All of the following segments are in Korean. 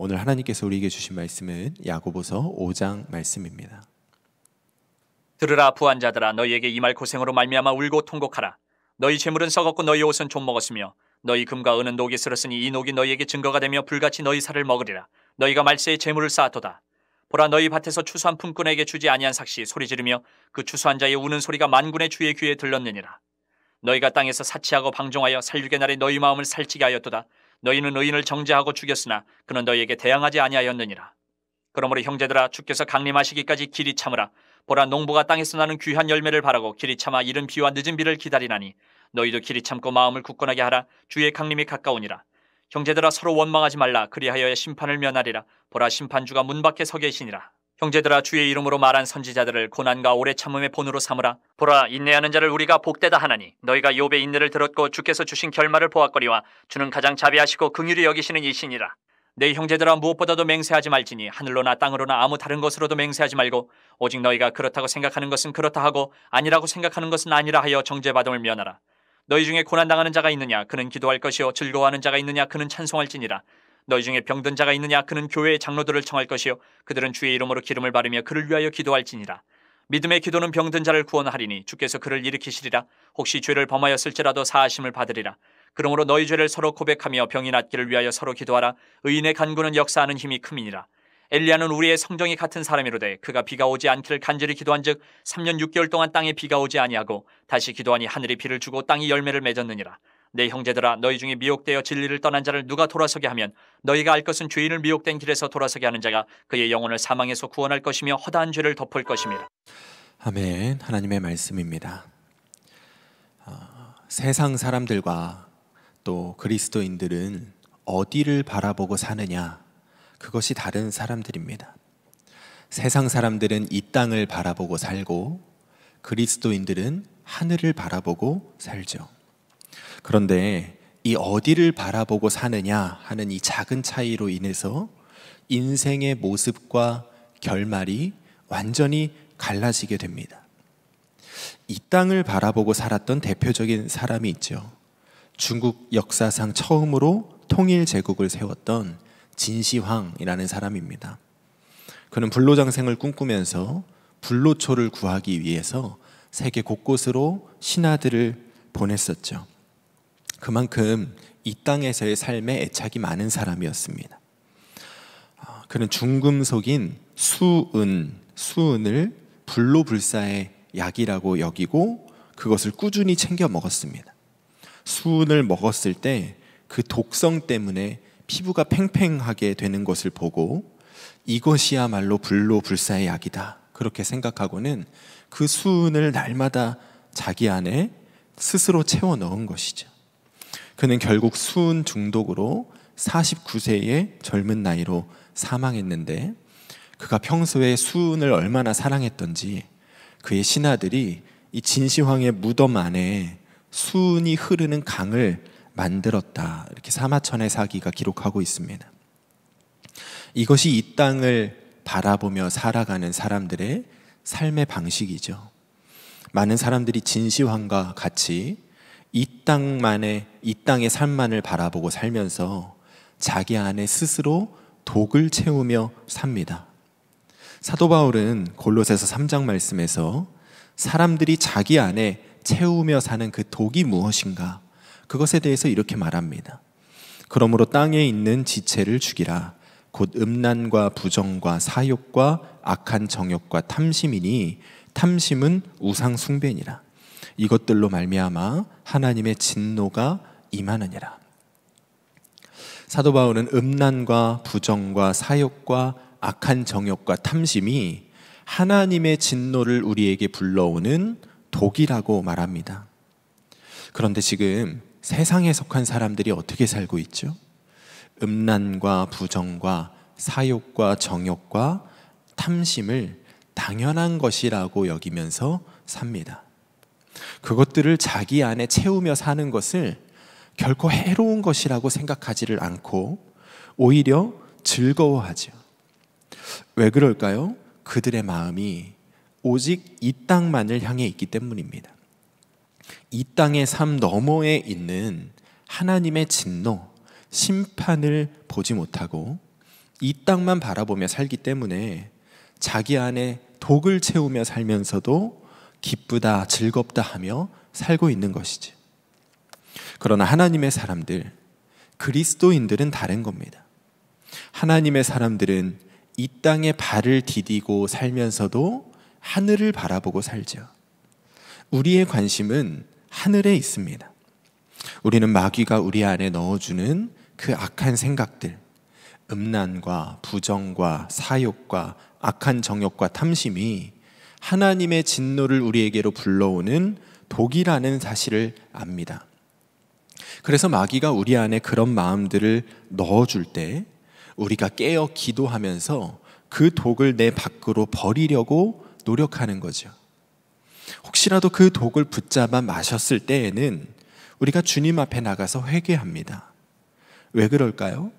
오늘 하나님께서 우리에게 주신 말씀은 야고보서 5장 말씀입니다. 들으라 부한 자들아 너희에게 이 말 고생으로 말미암아 울고 통곡하라 너희 재물은 썩었고 너희 옷은 좀 먹었으며 너희 금과 은은 녹이 쓸었으니 이 녹이 너희에게 증거가 되며 불같이 너희 살을 먹으리라 너희가 말세에 재물을 쌓아도다 보라 너희 밭에서 추수한 품꾼에게 주지 아니한 삭시 소리 지르며 그 추수한 자의 우는 소리가 만군의 주의 귀에 들렸느니라 너희가 땅에서 사치하고 방종하여 살육의 날에 너희 마음을 살찌게 하였도다 너희는 의인을 정죄하고 죽였으나 그는 너희에게 대항하지 아니하였느니라. 그러므로 형제들아 주께서 강림하시기까지 길이 참으라. 보라 농부가 땅에서 나는 귀한 열매를 바라고 길이 참아 이른 비와 늦은 비를 기다리나니 너희도 길이 참고 마음을 굳건하게 하라. 주의 강림이 가까우니라. 형제들아 서로 원망하지 말라. 그리하여 심판을 면하리라. 보라 심판주가 문 밖에 서 계시니라. 형제들아 주의 이름으로 말한 선지자들을 고난과 오래 참음의 본으로 삼으라. 보라 인내하는 자를 우리가 복되다 하나니 너희가 욥의 인내를 들었고 주께서 주신 결말을 보았거리와 주는 가장 자비하시고 긍휼히 여기시는 이신이라. 내 형제들아 무엇보다도 맹세하지 말지니 하늘로나 땅으로나 아무 다른 것으로도 맹세하지 말고 오직 너희가 그렇다고 생각하는 것은 그렇다 하고 아니라고 생각하는 것은 아니라 하여 정죄받음을 면하라. 너희 중에 고난당하는 자가 있느냐 그는 기도할 것이요 즐거워하는 자가 있느냐 그는 찬송할지니라. 너희 중에 병든 자가 있느냐 그는 교회의 장로들을 청할 것이요 그들은 주의 이름으로 기름을 바르며 그를 위하여 기도할지니라 믿음의 기도는 병든 자를 구원하리니 주께서 그를 일으키시리라 혹시 죄를 범하였을지라도 사하심을 받으리라 그러므로 너희 죄를 서로 고백하며 병이 낫기를 위하여 서로 기도하라 의인의 간구는 역사하는 힘이 큼이니라 엘리야는 우리의 성정이 같은 사람이로되 그가 비가 오지 않기를 간절히 기도한즉 3년 6개월 동안 땅에 비가 오지 아니하고 다시 기도하니 하늘이 비를 주고 땅이 열매를 맺었느니라 내 형제들아 너희 중에 미혹되어 진리를 떠난 자를 누가 돌아서게 하면 너희가 알 것은 죄인을 미혹된 길에서 돌아서게 하는 자가 그의 영혼을 사망에서 구원할 것이며 허다한 죄를 덮을 것입니다. 아멘. 하나님의 말씀입니다. 어, 세상 사람들과 또 그리스도인들은 어디를 바라보고 사느냐 그것이 다른 사람들입니다. 세상 사람들은 이 땅을 바라보고 살고 그리스도인들은 하늘을 바라보고 살죠. 그런데 이 어디를 바라보고 사느냐 하는 이 작은 차이로 인해서 인생의 모습과 결말이 완전히 갈라지게 됩니다. 이 땅을 바라보고 살았던 대표적인 사람이 있죠. 중국 역사상 처음으로 통일 제국을 세웠던 진시황이라는 사람입니다. 그는 불로장생을 꿈꾸면서 불로초를 구하기 위해서 세계 곳곳으로 신하들을 보냈었죠. 그만큼 이 땅에서의 삶에 애착이 많은 사람이었습니다. 아, 그는 중금속인 수은, 수은을 불로불사의 약이라고 여기고 그것을 꾸준히 챙겨 먹었습니다. 수은을 먹었을 때 그 독성 때문에 피부가 팽팽하게 되는 것을 보고 이것이야말로 불로불사의 약이다. 그렇게 생각하고는 그 수은을 날마다 자기 안에 스스로 채워 넣은 것이죠. 그는 결국 수은 중독으로 49세의 젊은 나이로 사망했는데 그가 평소에 수은을 얼마나 사랑했던지 그의 신하들이 이 진시황의 무덤 안에 수은이 흐르는 강을 만들었다. 이렇게 사마천의 사기가 기록하고 있습니다. 이것이 이 땅을 바라보며 살아가는 사람들의 삶의 방식이죠. 많은 사람들이 진시황과 같이 이 땅만의 이 땅의 삶만을 바라보고 살면서 자기 안에 스스로 독을 채우며 삽니다. 사도 바울은 골로새서 3장 말씀에서 사람들이 자기 안에 채우며 사는 그 독이 무엇인가 그것에 대해서 이렇게 말합니다. 그러므로 땅에 있는 지체를 죽이라 곧 음란과 부정과 사욕과 악한 정욕과 탐심이니 탐심은 우상 숭배니라. 이것들로 말미암아 하나님의 진노가 임하느니라. 사도 바울은 음란과 부정과 사욕과 악한 정욕과 탐심이 하나님의 진노를 우리에게 불러오는 독이라고 말합니다. 그런데 지금 세상에 속한 사람들이 어떻게 살고 있죠? 음란과 부정과 사욕과 정욕과 탐심을 당연한 것이라고 여기면서 삽니다. 그것들을 자기 안에 채우며 사는 것을 결코 해로운 것이라고 생각하지를 않고 오히려 즐거워하죠. 왜 그럴까요? 그들의 마음이 오직 이 땅만을 향해 있기 때문입니다. 이 땅의 삶 너머에 있는 하나님의 진노, 심판을 보지 못하고 이 땅만 바라보며 살기 때문에 자기 안에 독을 채우며 살면서도 기쁘다, 즐겁다 하며 살고 있는 것이지. 그러나 하나님의 사람들, 그리스도인들은 다른 겁니다. 하나님의 사람들은 이 땅에 발을 디디고 살면서도 하늘을 바라보고 살죠. 우리의 관심은 하늘에 있습니다. 우리는 마귀가 우리 안에 넣어주는 그 악한 생각들, 음란과 부정과 사욕과 악한 정욕과 탐심이 하나님의 진노를 우리에게로 불러오는 독이라는 사실을 압니다. 그래서 마귀가 우리 안에 그런 마음들을 넣어줄 때 우리가 깨어 기도하면서 그 독을 내 밖으로 버리려고 노력하는 거죠. 혹시라도 그 독을 붙잡아 마셨을 때에는 우리가 주님 앞에 나가서 회개합니다. 왜 그럴까요?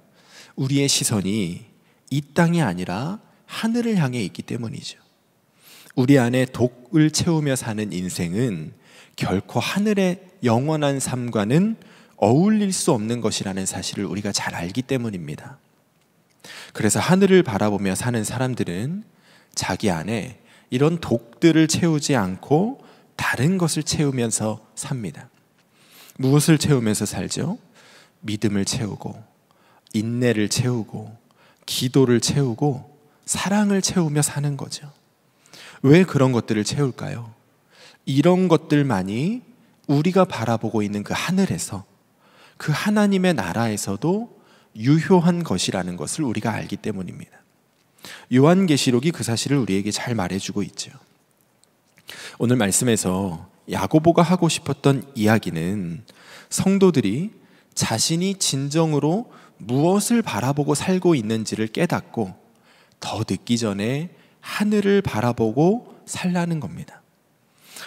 우리의 시선이 이 땅이 아니라 하늘을 향해 있기 때문이죠. 우리 안에 독을 채우며 사는 인생은 결코 하늘의 영원한 삶과는 어울릴 수 없는 것이라는 사실을 우리가 잘 알기 때문입니다. 그래서 하늘을 바라보며 사는 사람들은 자기 안에 이런 독들을 채우지 않고 다른 것을 채우면서 삽니다. 무엇을 채우면서 살죠? 믿음을 채우고, 인내를 채우고, 기도를 채우고, 사랑을 채우며 사는 거죠. 왜 그런 것들을 채울까요? 이런 것들만이 우리가 바라보고 있는 그 하늘에서 그 하나님의 나라에서도 유효한 것이라는 것을 우리가 알기 때문입니다. 요한계시록이 그 사실을 우리에게 잘 말해주고 있죠. 오늘 말씀에서 야고보가 하고 싶었던 이야기는 성도들이 자신이 진정으로 무엇을 바라보고 살고 있는지를 깨닫고 더 늦기 전에 하늘을 바라보고 살라는 겁니다.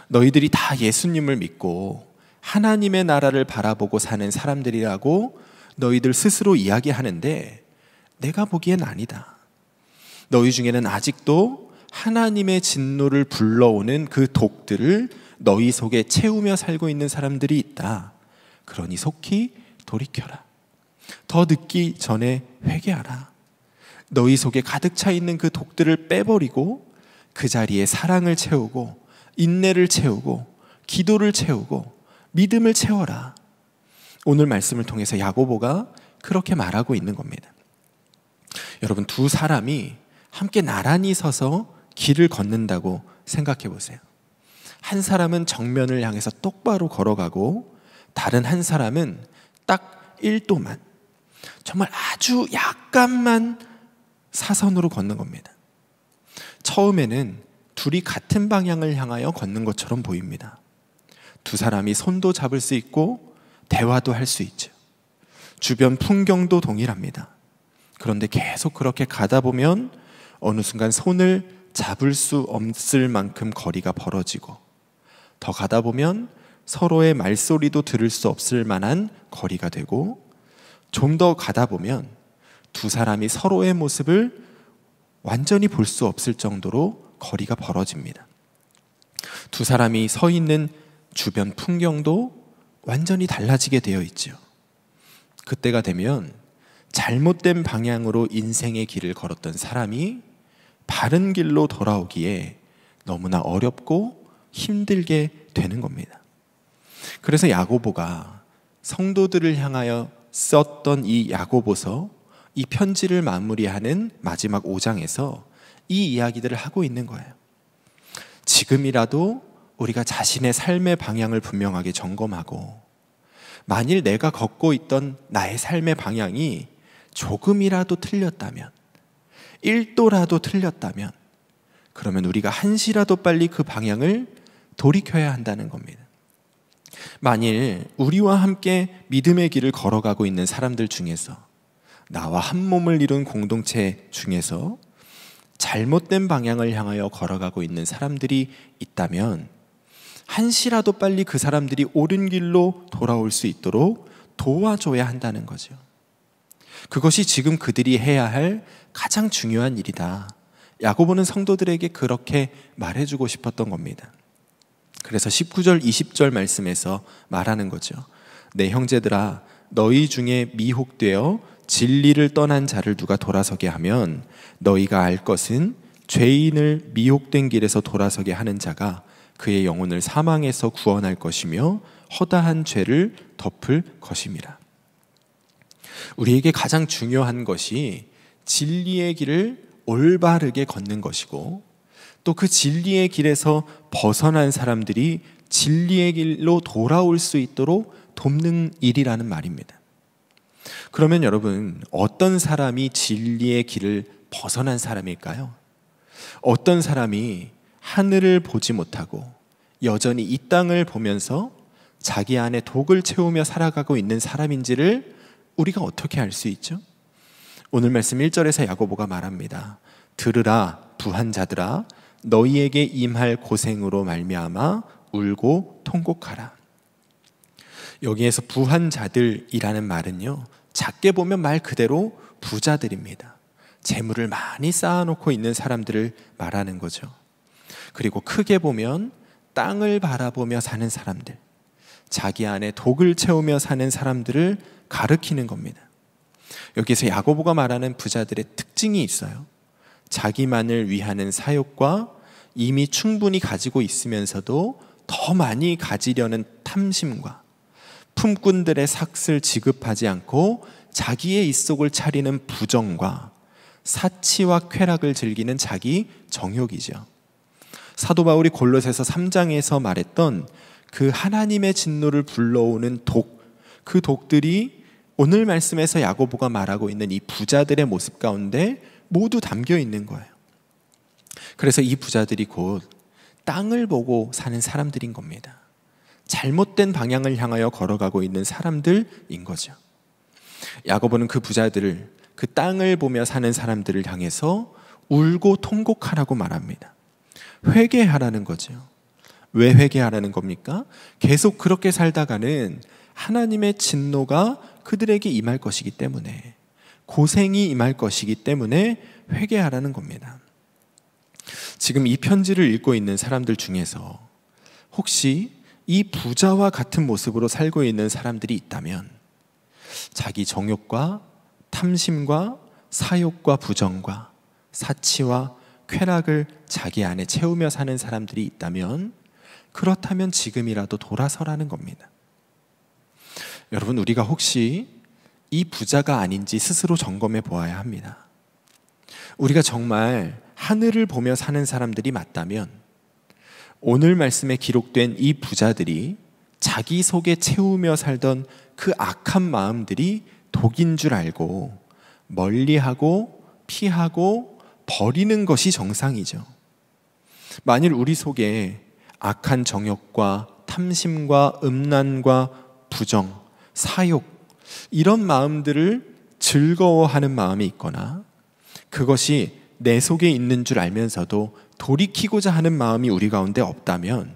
너희들이 다 예수님을 믿고 하나님의 나라를 바라보고 사는 사람들이라고 너희들 스스로 이야기하는데 내가 보기엔 아니다. 너희 중에는 아직도 하나님의 진노를 불러오는 그 독들을 너희 속에 채우며 살고 있는 사람들이 있다. 그러니 속히 돌이켜라. 더 늦기 전에 회개하라. 너희 속에 가득 차 있는 그 독들을 빼버리고 그 자리에 사랑을 채우고 인내를 채우고 기도를 채우고 믿음을 채워라. 오늘 말씀을 통해서 야고보가 그렇게 말하고 있는 겁니다. 여러분 두 사람이 함께 나란히 서서 길을 걷는다고 생각해 보세요. 한 사람은 정면을 향해서 똑바로 걸어가고 다른 한 사람은 딱 1도만 정말 아주 약간만 사선으로 걷는 겁니다. 처음에는 둘이 같은 방향을 향하여 걷는 것처럼 보입니다. 두 사람이 손도 잡을 수 있고 대화도 할 수 있죠. 주변 풍경도 동일합니다. 그런데 계속 그렇게 가다 보면 어느 순간 손을 잡을 수 없을 만큼 거리가 벌어지고 더 가다 보면 서로의 말소리도 들을 수 없을 만한 거리가 되고 좀 더 가다 보면 두 사람이 서로의 모습을 완전히 볼 수 없을 정도로 거리가 벌어집니다. 두 사람이 서 있는 주변 풍경도 완전히 달라지게 되어 있지 그때가 되면 잘못된 방향으로 인생의 길을 걸었던 사람이 바른 길로 돌아오기에 너무나 어렵고 힘들게 되는 겁니다. 그래서 야고보가 성도들을 향하여 썼던 이 야고보서 이 편지를 마무리하는 마지막 5장에서 이 이야기들을 하고 있는 거예요. 지금이라도 우리가 자신의 삶의 방향을 분명하게 점검하고 만일 내가 걷고 있던 나의 삶의 방향이 조금이라도 틀렸다면 1도라도 틀렸다면 그러면 우리가 한시라도 빨리 그 방향을 돌이켜야 한다는 겁니다. 만일 우리와 함께 믿음의 길을 걸어가고 있는 사람들 중에서 나와 한 몸을 이룬 공동체 중에서 잘못된 방향을 향하여 걸어가고 있는 사람들이 있다면 한시라도 빨리 그 사람들이 옳은 길로 돌아올 수 있도록 도와줘야 한다는 거죠. 그것이 지금 그들이 해야 할 가장 중요한 일이다. 야고보는 성도들에게 그렇게 말해주고 싶었던 겁니다. 그래서 19절, 20절 말씀에서 말하는 거죠. 내 형제들아, 너희 중에 미혹되어 진리를 떠난 자를 누가 돌아서게 하면 너희가 알 것은 죄인을 미혹된 길에서 돌아서게 하는 자가 그의 영혼을 사망에서 구원할 것이며 허다한 죄를 덮을 것입니다. 우리에게 가장 중요한 것이 진리의 길을 올바르게 걷는 것이고 또 그 진리의 길에서 벗어난 사람들이 진리의 길로 돌아올 수 있도록 돕는 일이라는 말입니다. 그러면 여러분 어떤 사람이 진리의 길을 벗어난 사람일까요? 어떤 사람이 하늘을 보지 못하고 여전히 이 땅을 보면서 자기 안에 독을 채우며 살아가고 있는 사람인지를 우리가 어떻게 알 수 있죠? 오늘 말씀 1절에서 야고보가 말합니다. 들으라 부한 자들아 너희에게 임할 고생으로 말미암아 울고 통곡하라. 여기에서 부한 자들이라는 말은요. 작게 보면 말 그대로 부자들입니다. 재물을 많이 쌓아놓고 있는 사람들을 말하는 거죠. 그리고 크게 보면 땅을 바라보며 사는 사람들, 자기 안에 독을 채우며 사는 사람들을 가르키는 겁니다. 여기서 야고보가 말하는 부자들의 특징이 있어요. 자기만을 위하는 사욕과 이미 충분히 가지고 있으면서도 더 많이 가지려는 탐심과 품꾼들의 삭슬 지급하지 않고 자기의 입속을 차리는 부정과 사치와 쾌락을 즐기는 자기 정욕이죠. 사도 바울이 골로새서 3장에서 말했던 그 하나님의 진노를 불러오는 독, 그 독들이 오늘 말씀에서 야고보가 말하고 있는 이 부자들의 모습 가운데 모두 담겨 있는 거예요. 그래서 이 부자들이 곧 땅을 보고 사는 사람들인 겁니다. 잘못된 방향을 향하여 걸어가고 있는 사람들인 거죠. 야고보는 그 부자들을 그 땅을 보며 사는 사람들을 향해서 울고 통곡하라고 말합니다. 회개하라는 거죠. 왜 회개하라는 겁니까? 계속 그렇게 살다가는 하나님의 진노가 그들에게 임할 것이기 때문에 고생이 임할 것이기 때문에 회개하라는 겁니다. 지금 이 편지를 읽고 있는 사람들 중에서 혹시 이 부자와 같은 모습으로 살고 있는 사람들이 있다면 자기 정욕과 탐심과 사욕과 부정과 사치와 쾌락을 자기 안에 채우며 사는 사람들이 있다면 그렇다면 지금이라도 돌아서라는 겁니다. 여러분 우리가 혹시 이 부자가 아닌지 스스로 점검해 보아야 합니다. 우리가 정말 하늘을 보며 사는 사람들이 맞다면 오늘 말씀에 기록된 이 부자들이 자기 속에 채우며 살던 그 악한 마음들이 독인 줄 알고 멀리하고 피하고 버리는 것이 정상이죠. 만일 우리 속에 악한 정욕과 탐심과 음란과 부정, 사욕, 이런 마음들을 즐거워하는 마음이 있거나 그것이 내 속에 있는 줄 알면서도 돌이키고자 하는 마음이 우리 가운데 없다면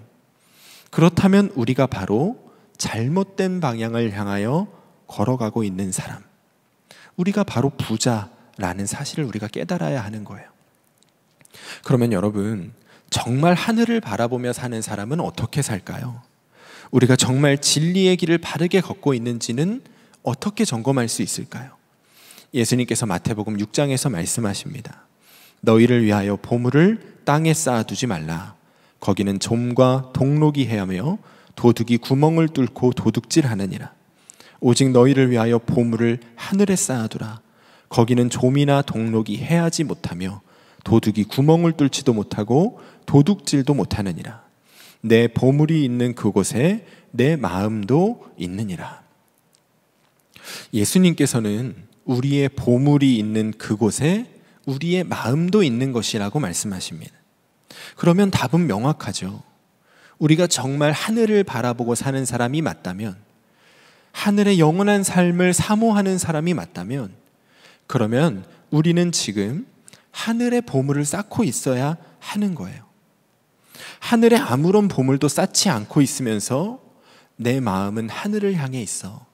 그렇다면 우리가 바로 잘못된 방향을 향하여 걸어가고 있는 사람. 우리가 바로 부자라는 사실을 우리가 깨달아야 하는 거예요. 그러면 여러분, 정말 하늘을 바라보며 사는 사람은 어떻게 살까요? 우리가 정말 진리의 길을 바르게 걷고 있는지는 어떻게 점검할 수 있을까요? 예수님께서 마태복음 6장에서 말씀하십니다. 너희를 위하여 보물을 땅에 쌓아두지 말라. 거기는 좀과 동록이 해하며 도둑이 구멍을 뚫고 도둑질하느니라. 오직 너희를 위하여 보물을 하늘에 쌓아두라. 거기는 좀이나 동록이 해하지 못하며 도둑이 구멍을 뚫지도 못하고 도둑질도 못하느니라. 내 보물이 있는 그곳에 내 마음도 있느니라. 예수님께서는 우리의 보물이 있는 그곳에 우리의 마음도 있는 것이라고 말씀하십니다. 그러면 답은 명확하죠. 우리가 정말 하늘을 바라보고 사는 사람이 맞다면, 하늘의 영원한 삶을 사모하는 사람이 맞다면, 그러면 우리는 지금 하늘의 보물을 쌓고 있어야 하는 거예요. 하늘에 아무런 보물도 쌓지 않고 있으면서 내 마음은 하늘을 향해 있어.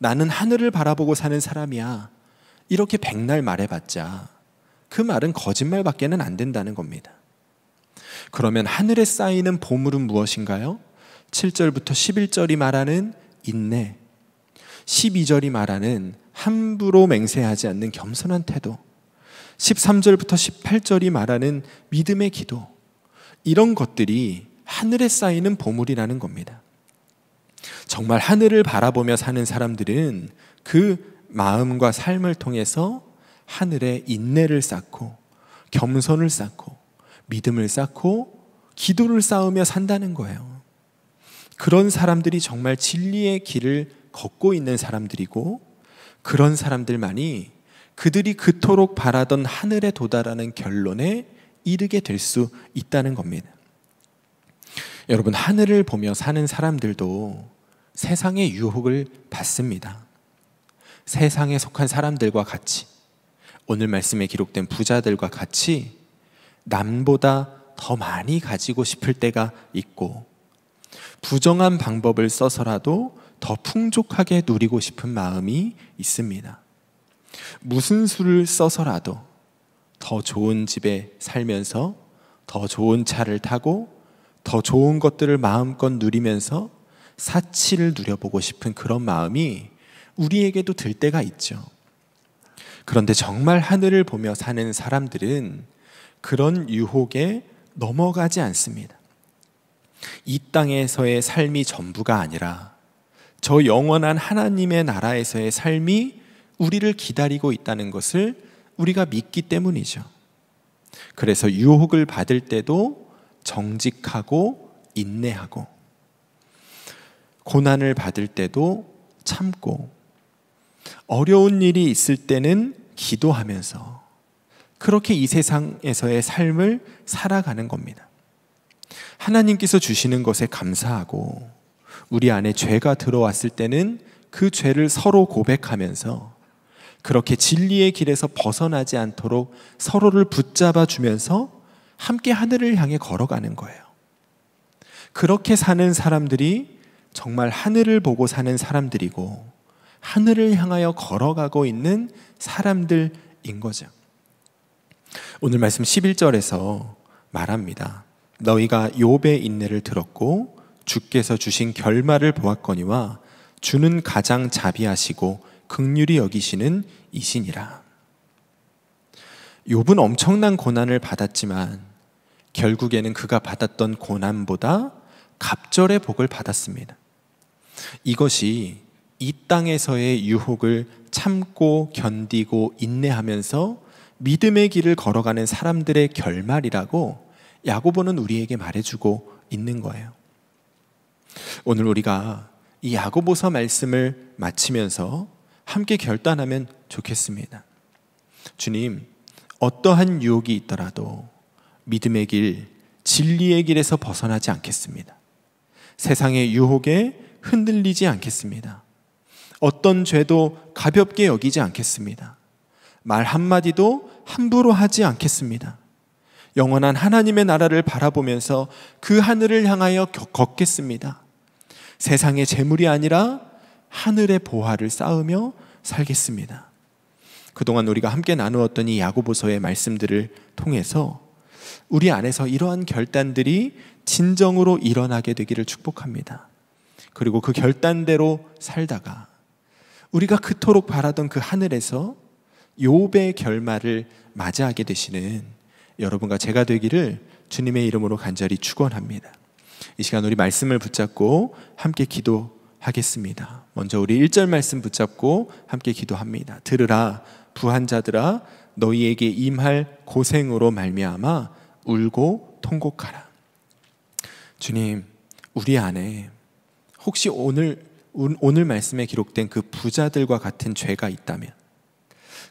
나는 하늘을 바라보고 사는 사람이야. 이렇게 백날 말해봤자 그 말은 거짓말밖에는 안 된다는 겁니다. 그러면 하늘에 쌓이는 보물은 무엇인가요? 7절부터 11절이 말하는 인내, 12절이 말하는 함부로 맹세하지 않는 겸손한 태도, 13절부터 18절이 말하는 믿음의 기도, 이런 것들이 하늘에 쌓이는 보물이라는 겁니다. 정말 하늘을 바라보며 사는 사람들은 그 마음과 삶을 통해서 하늘에 인내를 쌓고 겸손을 쌓고 믿음을 쌓고 기도를 쌓으며 산다는 거예요. 그런 사람들이 정말 진리의 길을 걷고 있는 사람들이고 그런 사람들만이 그들이 그토록 바라던 하늘에 도달하는 결론에 이르게 될 수 있다는 겁니다. 여러분, 하늘을 보며 사는 사람들도 세상의 유혹을 받습니다. 세상에 속한 사람들과 같이 오늘 말씀에 기록된 부자들과 같이 남보다 더 많이 가지고 싶을 때가 있고 부정한 방법을 써서라도 더 풍족하게 누리고 싶은 마음이 있습니다. 무슨 수를 써서라도 더 좋은 집에 살면서 더 좋은 차를 타고 더 좋은 것들을 마음껏 누리면서 사치를 누려보고 싶은 그런 마음이 우리에게도 들 때가 있죠. 그런데 정말 하늘을 보며 사는 사람들은 그런 유혹에 넘어가지 않습니다. 이 땅에서의 삶이 전부가 아니라 저 영원한 하나님의 나라에서의 삶이 우리를 기다리고 있다는 것을 우리가 믿기 때문이죠. 그래서 유혹을 받을 때도 정직하고 인내하고 고난을 받을 때도 참고 어려운 일이 있을 때는 기도하면서 그렇게 이 세상에서의 삶을 살아가는 겁니다. 하나님께서 주시는 것에 감사하고 우리 안에 죄가 들어왔을 때는 그 죄를 서로 고백하면서 그렇게 진리의 길에서 벗어나지 않도록 서로를 붙잡아 주면서 함께 하늘을 향해 걸어가는 거예요. 그렇게 사는 사람들이 정말 하늘을 보고 사는 사람들이고 하늘을 향하여 걸어가고 있는 사람들인 거죠. 오늘 말씀 11절에서 말합니다. 너희가 욥의 인내를 들었고 주께서 주신 결말을 보았거니와 주는 가장 자비하시고 극률이 여기시는 이신이라. 욥은 엄청난 고난을 받았지만 결국에는 그가 받았던 고난보다 갑절의 복을 받았습니다. 이것이 이 땅에서의 유혹을 참고 견디고 인내하면서 믿음의 길을 걸어가는 사람들의 결말이라고 야고보는 우리에게 말해주고 있는 거예요. 오늘 우리가 이 야고보서 말씀을 마치면서 함께 결단하면 좋겠습니다. 주님, 어떠한 유혹이 있더라도 믿음의 길, 진리의 길에서 벗어나지 않겠습니다. 세상의 유혹에 흔들리지 않겠습니다. 어떤 죄도 가볍게 여기지 않겠습니다. 말 한마디도 함부로 하지 않겠습니다. 영원한 하나님의 나라를 바라보면서 그 하늘을 향하여 걷겠습니다. 세상의 재물이 아니라 하늘의 보화를 쌓으며 살겠습니다. 그동안 우리가 함께 나누었던 이 야고보서의 말씀들을 통해서 우리 안에서 이러한 결단들이 진정으로 일어나게 되기를 축복합니다. 그리고 그 결단대로 살다가 우리가 그토록 바라던 그 하늘에서 요배 결말을 맞이하게 되시는 여러분과 제가 되기를 주님의 이름으로 간절히 축원합니다. 이 시간 우리 말씀을 붙잡고 함께 기도하겠습니다. 먼저 우리 1절 말씀 붙잡고 함께 기도합니다. 들으라 부한 자들아 너희에게 임할 고생으로 말미암아 울고 통곡하라. 주님, 우리 안에 혹시 오늘 오늘 말씀에 기록된 그 부자들과 같은 죄가 있다면,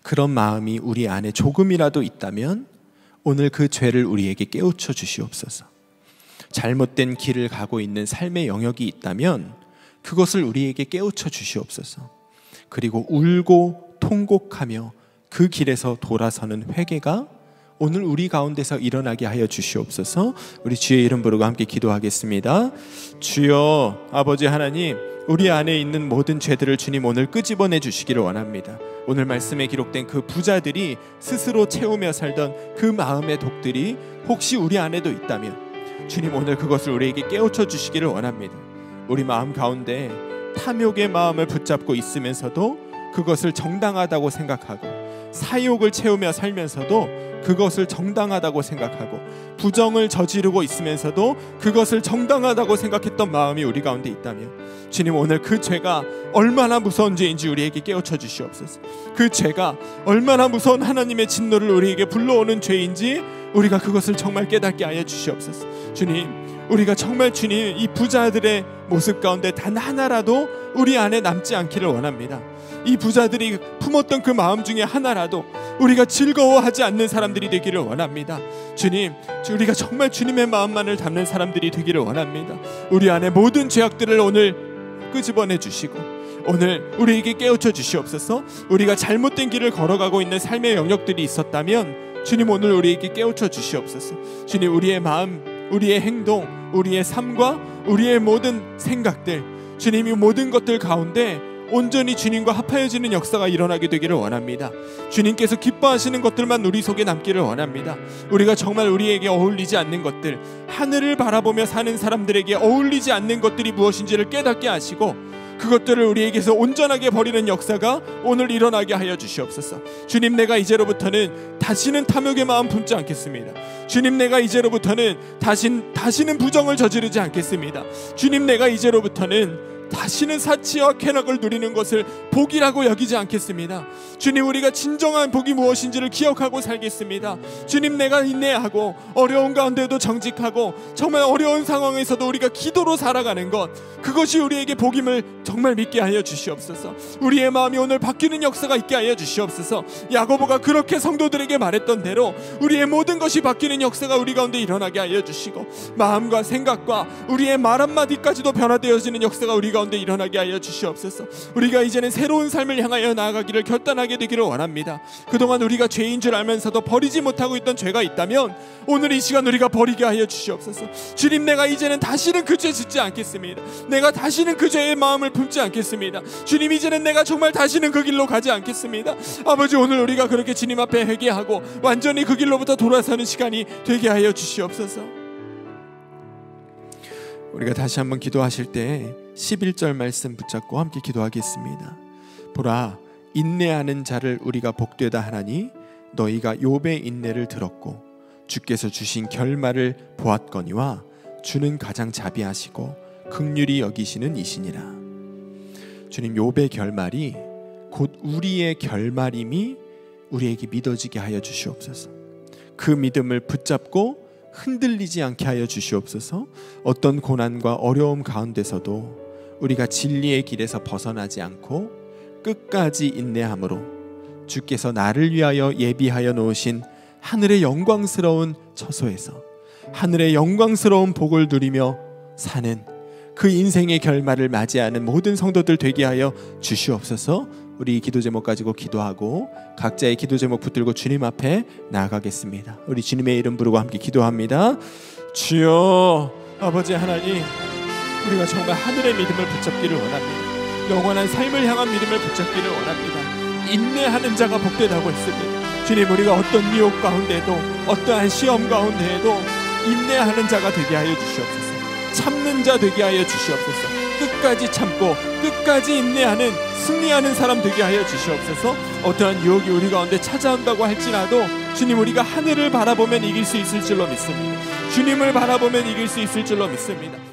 그런 마음이 우리 안에 조금이라도 있다면, 오늘 그 죄를 우리에게 깨우쳐 주시옵소서. 잘못된 길을 가고 있는 삶의 영역이 있다면, 그것을 우리에게 깨우쳐 주시옵소서. 그리고 울고 통곡하며 그 길에서 돌아서는 회개가 오늘 우리 가운데서 일어나게 하여 주시옵소서. 우리 주의 이름 부르고 함께 기도하겠습니다. 주여 아버지 하나님 우리 안에 있는 모든 죄들을 주님 오늘 끄집어내 주시기를 원합니다. 오늘 말씀에 기록된 그 부자들이 스스로 채우며 살던 그 마음의 독들이 혹시 우리 안에도 있다면 주님 오늘 그것을 우리에게 깨우쳐 주시기를 원합니다. 우리 마음 가운데 탐욕의 마음을 붙잡고 있으면서도 그것을 정당하다고 생각하고 사욕을 채우며 살면서도 그것을 정당하다고 생각하고 부정을 저지르고 있으면서도 그것을 정당하다고 생각했던 마음이 우리 가운데 있다면 주님 오늘 그 죄가 얼마나 무서운 죄인지 우리에게 깨우쳐 주시옵소서. 그 죄가 얼마나 무서운 하나님의 진노를 우리에게 불러오는 죄인지 우리가 그것을 정말 깨닫게 하여 주시옵소서. 주님 우리가 정말 주님 이 부자들의 모습 가운데 단 하나라도 우리 안에 남지 않기를 원합니다. 이 부자들이 품었던 그 마음 중에 하나라도 우리가 즐거워하지 않는 사람들이 되기를 원합니다. 주님, 우리가 정말 주님의 마음만을 담는 사람들이 되기를 원합니다. 우리 안에 모든 죄악들을 오늘 끄집어내 주시고 오늘 우리에게 깨우쳐 주시옵소서. 우리가 잘못된 길을 걸어가고 있는 삶의 영역들이 있었다면 주님 오늘 우리에게 깨우쳐 주시옵소서. 주님 우리의 마음, 우리의 행동, 우리의 삶과 우리의 모든 생각들 주님이 모든 것들 가운데 온전히 주님과 합하여지는 역사가 일어나게 되기를 원합니다. 주님께서 기뻐하시는 것들만 우리 속에 남기를 원합니다. 우리가 정말 우리에게 어울리지 않는 것들, 하늘을 바라보며 사는 사람들에게 어울리지 않는 것들이 무엇인지를 깨닫게 하시고 그것들을 우리에게서 온전하게 버리는 역사가 오늘 일어나게 하여 주시옵소서. 주님 내가 이제로부터는 다시는 탐욕의 마음 품지 않겠습니다. 주님 내가 이제로부터는 다신 다시는 부정을 저지르지 않겠습니다. 주님 내가 이제로부터는 다시는 사치와 쾌락을 누리는 것을 복이라고 여기지 않겠습니다. 주님 우리가 진정한 복이 무엇인지를 기억하고 살겠습니다. 주님 내가 인내하고 어려운 가운데도 정직하고 정말 어려운 상황에서도 우리가 기도로 살아가는 것 그것이 우리에게 복임을 정말 믿게 하여 주시옵소서. 우리의 마음이 오늘 바뀌는 역사가 있게 하여 주시옵소서. 야고보가 그렇게 성도들에게 말했던 대로 우리의 모든 것이 바뀌는 역사가 우리 가운데 일어나게 하여 주시고 마음과 생각과 우리의 말 한마디까지도 변화되어지는 역사가 우리가 가운데 일어나게 하여 주시옵소서. 우리가 이제는 새로운 삶을 향하여 나아가기를 결단하게 되기를 원합니다. 그동안 우리가 죄인 줄 알면서도 버리지 못하고 있던 죄가 있다면 오늘 이 시간 우리가 버리게 하여 주시옵소서. 주님 내가 이제는 다시는 그 죄 짓지 않겠습니다. 내가 다시는 그 죄의 마음을 품지 않겠습니다. 주님 이제는 내가 정말 다시는 그 길로 가지 않겠습니다. 아버지 오늘 우리가 그렇게 주님 앞에 회개하고 완전히 그 길로부터 돌아서는 시간이 되게 하여 주시옵소서. 우리가 다시 한번 기도하실 때 11절 말씀 붙잡고 함께 기도하겠습니다. 보라 인내하는 자를 우리가 복되다 하나니 너희가 욥의 인내를 들었고 주께서 주신 결말을 보았거니와 주는 가장 자비하시고 극률이 여기시는 이시니라. 주님 욥의 결말이 곧 우리의 결말임이 우리에게 믿어지게 하여 주시옵소서. 그 믿음을 붙잡고 흔들리지 않게 하여 주시옵소서. 어떤 고난과 어려움 가운데서도 우리가 진리의 길에서 벗어나지 않고 끝까지 인내함으로 주께서 나를 위하여 예비하여 놓으신 하늘의 영광스러운 처소에서 하늘의 영광스러운 복을 누리며 사는 그 인생의 결말을 맞이하는 모든 성도들 되게 하여 주시옵소서. 우리 기도 제목 가지고 기도하고 각자의 기도 제목 붙들고 주님 앞에 나아가겠습니다. 우리 주님의 이름 부르고 함께 기도합니다. 주여 아버지 하나님 우리가 정말 하늘의 믿음을 붙잡기를 원합니다. 영원한 삶을 향한 믿음을 붙잡기를 원합니다. 인내하는 자가 복되다고 했습니다. 주님 우리가 어떤 미혹 가운데도 어떠한 시험 가운데에도 인내하는 자가 되게 하여 주시옵소서. 참는 자 되게 하여 주시옵소서. 끝까지 참고 끝까지 인내하는 승리하는 사람 되게 하여 주시옵소서 어떠한 유혹이 우리 가운데 찾아온다고 할지라도 주님 우리가 하늘을 바라보면 이길 수 있을 줄로 믿습니다 주님을 바라보면 이길 수 있을 줄로 믿습니다